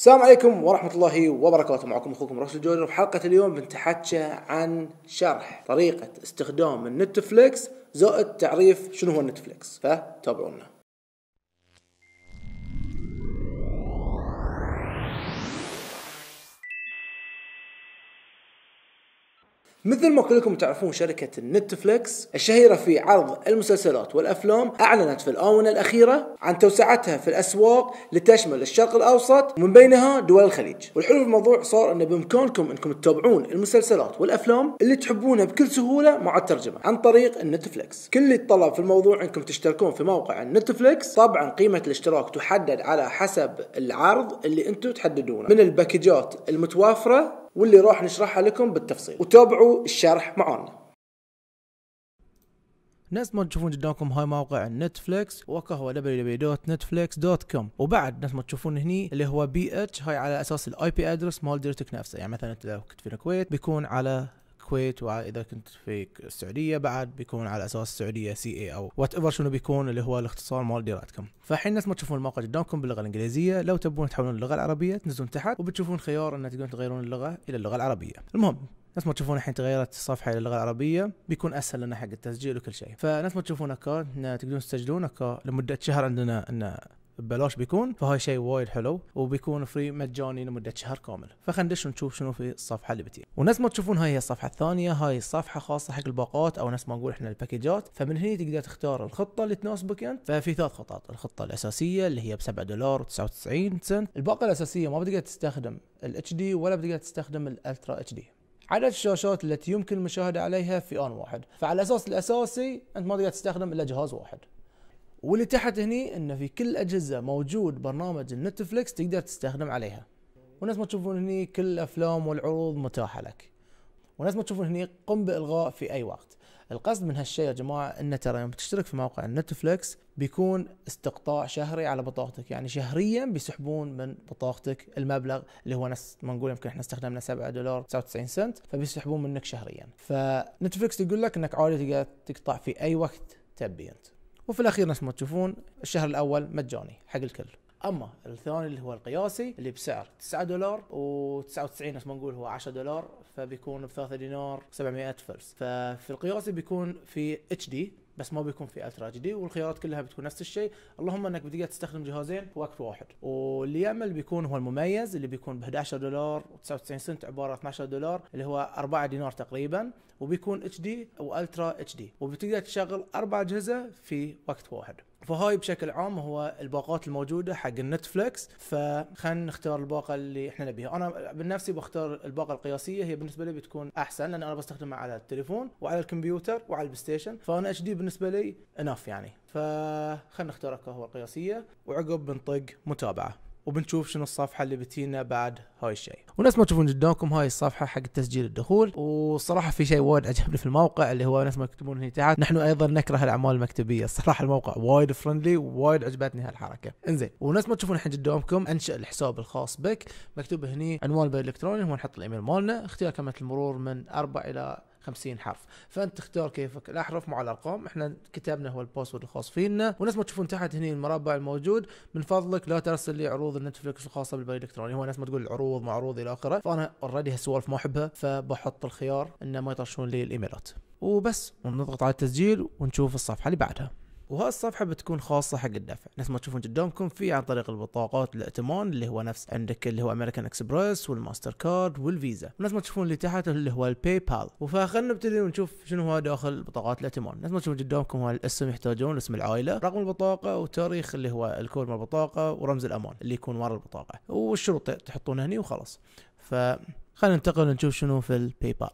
السلام عليكم ورحمة الله وبركاته معكم أخوكم رسول جونر في حلقة اليوم بنتحكى عن شرح طريقة استخدام النتفليكس زائد تعريف شنو هو النتفليكس فتابعونا مثل ما كلكم تعرفون شركة نتفليكس الشهيرة في عرض المسلسلات والأفلام أعلنت في الآونة الأخيرة عن توسعتها في الأسواق لتشمل الشرق الأوسط ومن بينها دول الخليج والحلو في الموضوع صار أنه بإمكانكم أنكم تتابعون المسلسلات والأفلام اللي تحبونها بكل سهولة مع الترجمة عن طريق النتفليكس كل اللي يتطلب في الموضوع أنكم تشتركون في موقع النتفليكس طبعا قيمة الاشتراك تحدد على حسب العرض اللي أنتم تحددونه من الباكجات المتوافرة واللي راح نشرحها لكم بالتفصيل وتابعوا الشرح معنا نفس ما تشوفون قدامكم هاي موقع نتفليكس وكهو www.netflix.com وبعد نفس ما تشوفون هني اللي هو بي اتش هاي على اساس الاي بي ادرس مال ديرتك نفسه يعني مثلا لو كنت في الكويت بيكون على الكويت واذا كنت في السعوديه بعد بيكون على اساس السعوديه سي اي او وات ايفر شنو بيكون اللي هو الاختصار مال ديراتكم فالحين نفس ما تشوفون الموقع قدامكم باللغه الانجليزيه لو تبون تحولون اللغه العربيه تنزلون تحت وبتشوفون خيار ان تقدرون تغيرون اللغه الى اللغه العربيه المهم نفس ما تشوفون الحين تغيرت الصفحه الى اللغه العربيه بيكون اسهل لنا حق التسجيل وكل شيء فنفس ما تشوفون اكا تقدرون تسجلون اكا لمده شهر عندنا ان ببلاش بيكون فهاي شيء وايد حلو وبيكون فري مجاني لمده شهر كامل فخلينا ندش ونشوف شنو في الصفحه اللي بتي ونفس ما تشوفون هاي هي الصفحه الثانيه هاي الصفحه خاصه حق الباقات او نفس ما نقول احنا الباكجات فمن هنا تقدر تختار الخطه اللي تناسبك انت ففي ثلاث خطط الخطه الاساسيه اللي هي ب 7 دولار و99 سنت الباقه الاساسيه ما بتقدر تستخدم الاتش دي ولا بتقدر تستخدم الالترا اتش دي عدد الشاشات التي يمكن المشاهدة عليها في آن واحد فعلى الأساس الأساسي أنت ما تقدر تستخدم إلا جهاز واحد واللي تحت هني انه في كل اجهزه موجود برنامج النتفلكس تقدر تستخدم عليها ونفس ما تشوفون هني كل الافلام والعروض متاحه لك ونفس ما تشوفون هني قم بالغاء في اي وقت القصد من هالشيء يا جماعه انه ترى يوم تشترك في موقع النتفليكس بيكون استقطاع شهري على بطاقتك يعني شهريا بيسحبون من بطاقتك المبلغ اللي هو نفس ما نقول يمكن احنا استخدمنا 7 دولار 99 سنت فبيسحبون منك شهريا فنتفليكس يقول لك انك عادي تقدر تقطع في اي وقت تبي انت وفي الاخير نفس ما تشوفون الشهر الاول مجاني حق الكل اما الثاني اللي هو القياسي اللي بسعر 9 دولار و99 نفس ما نقول هو 10 دولار فبيكون ب 3 دينار 700 فلس ففي القياسي بيكون في اتش دي بس ما بيكون في الترا جي دي والخيارات كلها بتكون نفس الشيء اللهم انك بتقدر تستخدم جهازين وقت واحد واللي يعمل بيكون هو المميز اللي بيكون ب 11 دولار و99 سنت عباره 12 دولار اللي هو 4 دينار تقريبا وبيكون اتش دي والترا اتش دي وبتقدر تشغل اربع اجهزه في وقت واحد فهاي بشكل عام هو الباقات الموجوده حق النتفلكس فخلنا نختار الباقه اللي احنا نبيها انا من بختار الباقه القياسيه هي بالنسبه لي بتكون احسن لان انا بستخدمها على التليفون وعلى الكمبيوتر وعلى البلاي ستيشن فانا اتش دي بالنسبه لي اناف يعني فخلنا نختار القهوه القياسيه وعقب بنطق متابعه وبنشوف شنو الصفحه اللي بتينا بعد هاي الشيء ونفس ما تشوفون قدامكم هاي الصفحه حق تسجيل الدخول والصراحه في شيء وايد عجبني في الموقع اللي هو نفس ما تكتبون هنا تحت نحن ايضا نكره الاعمال المكتبيه الصراحه الموقع وايد فرندلي وايد عجبتني هالحركه انزين ونفس ما تشوفون الحين قدامكم انشئ الحساب الخاص بك مكتوب هني عنوان البريد الالكتروني هو نحط الايميل مالنا اختيار كلمه المرور من 4 الى 50 حرف فانت تختار كيفك الاحرف مع الارقام احنا كتابنا هو الباسورد الخاص فينا ونفس ما تشوفون تحت هنا المربع الموجود من فضلك لا ترسل لي عروض النتفلكس الخاصه بالبريد الالكتروني هو ناس ما تقول عروض معروض الى اخره فانا اوريدي هالسوالف ما احبها فبحط الخيار انه ما يطرشون لي الايميلات وبس ونضغط على التسجيل ونشوف الصفحه اللي بعدها وهالصفحه بتكون خاصه حق الدفع نفس ما تشوفون قدامكم في عن طريق البطاقات الائتمان اللي هو نفس عندك اللي هو امريكان اكسبرس والماستر كارد والفيزا ونفس ما تشوفون اللي تحت اللي هو الباي بال فخلنا نبتدي ونشوف شنو هو داخل بطاقات الائتمان نفس ما تشوفون قدامكم هو الاسم يحتاجون اسم العائله رقم البطاقه وتاريخ اللي هو الكود مال البطاقه ورمز الامان اللي يكون ورا البطاقه والشروط تحطونها هني وخلاص ف خلينا ننتقل ونشوف شنو في الباي بال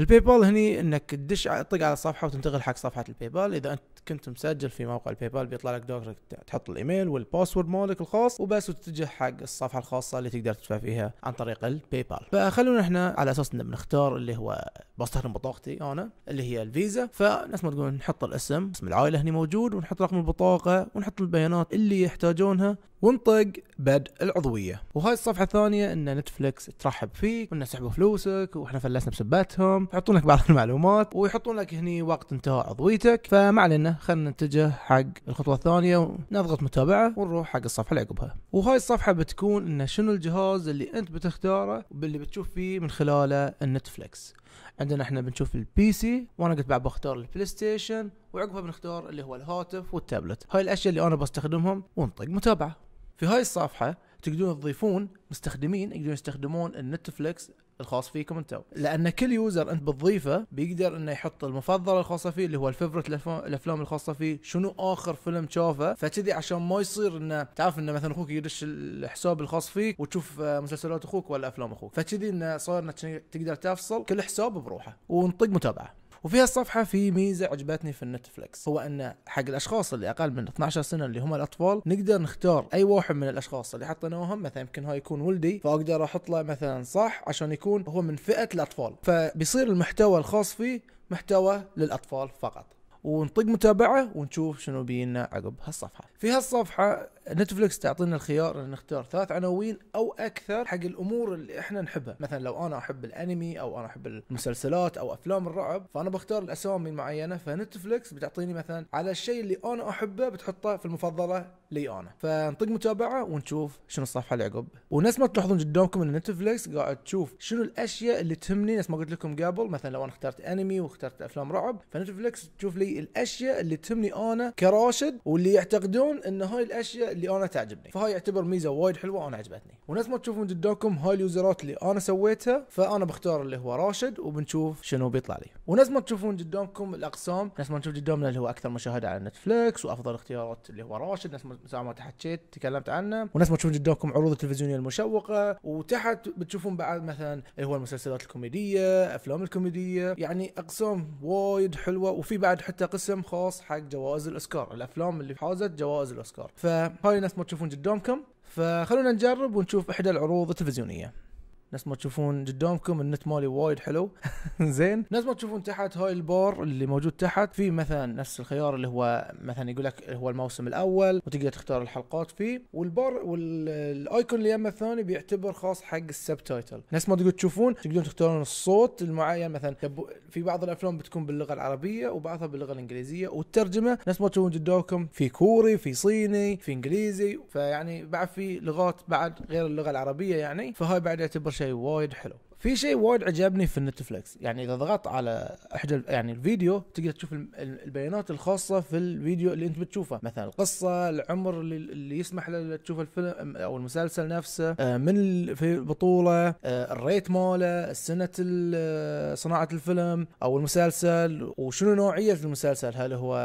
الباي بال هني انك تدش تطق على الصفحه وتنتقل حق صفحه الباي بال اذا انت كنت مسجل في موقع الباي بال بيطلع لك دورك تحط الايميل والباسورد مالك الخاص وبس وتتجه حق الصفحه الخاصه اللي تقدر تدفع فيها عن طريق الباي بال فخلونا احنا على اساس ان بنختار اللي هو بستخدم بطاقتي انا اللي هي الفيزا فنفس ما تقول نحط الاسم اسم العائله هني موجود ونحط رقم البطاقه ونحط البيانات اللي يحتاجونها وانطق بدء العضويه وهاي الصفحه الثانيه ان نتفلكس ترحب فيك وان سحبوا فلوسك واحنا فلسنا بسباتهم يحطون لك بعض المعلومات ويحطون لك هني وقت انتهاء عضويتك فما علينا خلينا نتجه حق الخطوه الثانيه ونضغط متابعه ونروح حق الصفحه اللي عقبها وهاي الصفحه بتكون ان شنو الجهاز اللي انت بتختاره واللي بتشوف فيه من خلاله النتفلكس عندنا احنا بنشوف البي سي وانا قلت بعد بختار البلاي ستيشن وعقبها بنختار اللي هو الهاتف والتابلت هاي الاشياء اللي انا بستخدمهم وانطق متابعه في هاي الصفحه تقدرون تضيفون مستخدمين يقدرون يستخدمون النتفليكس الخاص فيكم انتم لان كل يوزر انت بتضيفه بيقدر انه يحط المفضل الخاصه فيه اللي هو الفيفورت الافلام الخاصه فيه شنو اخر فيلم شافه فكذي عشان ما يصير انه تعرف انه مثلا اخوك يدش الحساب الخاص فيك وتشوف آه، مسلسلات اخوك ولا افلام اخوك فكذي انه صار انك تقدر تفصل كل حساب بروحه ونطق متابعه وفي الصفحة في ميزه عجبتني في النتفلكس هو ان حق الاشخاص اللي اقل من 12 سنه اللي هم الاطفال نقدر نختار اي واحد من الاشخاص اللي حطيناهم مثلا يمكن هاي يكون ولدي فاقدر احط له مثلا صح عشان يكون هو من فئه الاطفال فبيصير المحتوى الخاص فيه محتوى للاطفال فقط ونطق متابعه ونشوف شنو بينا عقب هالصفحه. في هالصفحه نتفلكس تعطينا الخيار ان نختار ثلاث عناوين او اكثر حق الامور اللي احنا نحبها، مثلا لو انا احب الانمي او انا احب المسلسلات او افلام الرعب فانا بختار الاسامي المعينه فنتفلكس بتعطيني مثلا على الشيء اللي انا احبه بتحطه في المفضله لي انا، فنطق متابعه ونشوف شنو الصفحه اللي عقب. ونفس ما تلاحظون قدامكم ان نتفلكس قاعد تشوف شنو الاشياء اللي تهمني نفس ما قلت لكم قبل مثلا لو انا اخترت انمي واخترت افلام رعب فنتفلكس تشوف لي الاشياء اللي تهمني انا كراشد واللي يعتقدون ان هاي الاشياء اللي انا تعجبني فهاي يعتبر ميزه وايد حلوه انا عجبتني ونفس ما تشوفون قدامكم هاي اليوزرات اللي انا سويتها فانا بختار اللي هو راشد وبنشوف شنو بيطلع لي ونفس ما تشوفون قدامكم الاقسام نفس ما نشوف قدامنا اللي هو اكثر مشاهده على نتفلكس وافضل اختيارات اللي هو راشد نفس ما تحكيت تكلمت عنه ونفس ما تشوفون قدامكم عروض التلفزيونيه المشوقه وتحت بتشوفون بعد مثلا اللي هو المسلسلات الكوميديه افلام الكوميديه يعني اقسام وايد حلوه وفي بعد حتى حتى قسم خاص حق جوائز الاوسكار الافلام اللي فازت جوائز الاوسكار فهاي الناس ما تشوفون قدامكم فخلونا نجرب ونشوف احدى العروض التلفزيونيه نفس ما تشوفون قدامكم النت مالي وايد حلو زين نفس ما تشوفون تحت هاي البار اللي موجود تحت في مثلا نفس الخيار اللي هو مثلا يقول لك هو الموسم الاول وتقدر تختار الحلقات فيه والبار والايكون اللي يمه الثاني بيعتبر خاص حق السب تايتل نفس ما تقدر تشوفون تقدرون تختارون الصوت المعين مثلا في بعض الافلام بتكون باللغه العربيه وبعضها باللغه الانجليزيه والترجمه نفس ما تشوفون قدامكم في كوري في صيني في انجليزي فيعني بعد في لغات بعد غير اللغه العربيه يعني فهاي بعد يعتبر شيء وايد حلو في شيء وايد عجبني في النتفلكس يعني اذا ضغطت على احد يعني الفيديو تقدر تشوف البيانات الخاصه في الفيديو اللي انت بتشوفه مثلا القصه العمر اللي, اللي يسمح له تشوف الفيلم او المسلسل نفسه آه، من في البطوله آه، الريت ماله سنه آه، صناعه الفيلم او المسلسل وشنو نوعيه المسلسل هل هو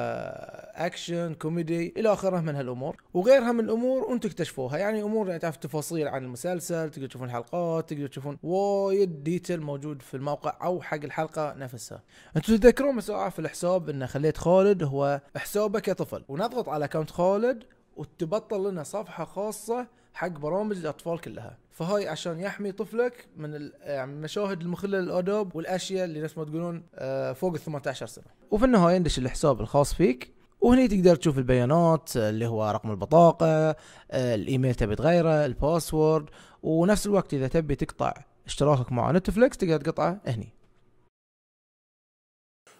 اكشن كوميدي الى اخره من هالامور وغيرها من الامور وانتم تكتشفوها يعني امور يعني تعرف تفاصيل عن المسلسل تقدر تشوفون حلقات تقدر تشوفون وايد ديتيل موجود في الموقع او حق الحلقه نفسها انتم تتذكرون مساء في الحساب ان خليت خالد هو حسابه كطفل ونضغط على اكونت خالد وتبطل لنا صفحه خاصه حق برامج الاطفال كلها فهاي عشان يحمي طفلك من يعني المشاهد المخله للاداب والاشياء اللي نفس ما تقولون آه، فوق ال 18 سنه وفي النهايه ندش الحساب الخاص فيك وهنا تقدر تشوف البيانات اللي هو رقم البطاقة الايميل تبي تغيره الباسورد ونفس الوقت اذا تبي تقطع اشتراكك مع نتفلكس تقدر تقطعه هني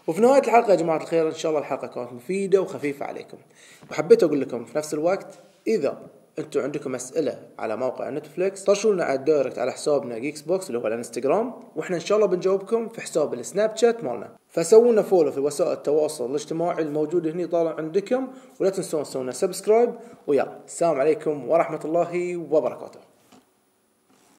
وفي نهاية الحلقة يا جماعة الخير إن شاء الله الحلقة كانت مفيدة وخفيفة عليكم وحبيت أقول لكم في نفس الوقت إذا انتوا عندكم اسئله على موقع نتفليكس طرشوا لنا على الدايركت على حسابنا جيكس بوكس اللي هو الانستغرام واحنا ان شاء الله بنجاوبكم في حساب السناب شات مالنا فسووا لنا فولو في وسائل التواصل الاجتماعي الموجوده هنا طالع عندكم ولا تنسون تسوون سبسكرايب ويلا السلام عليكم ورحمه الله وبركاته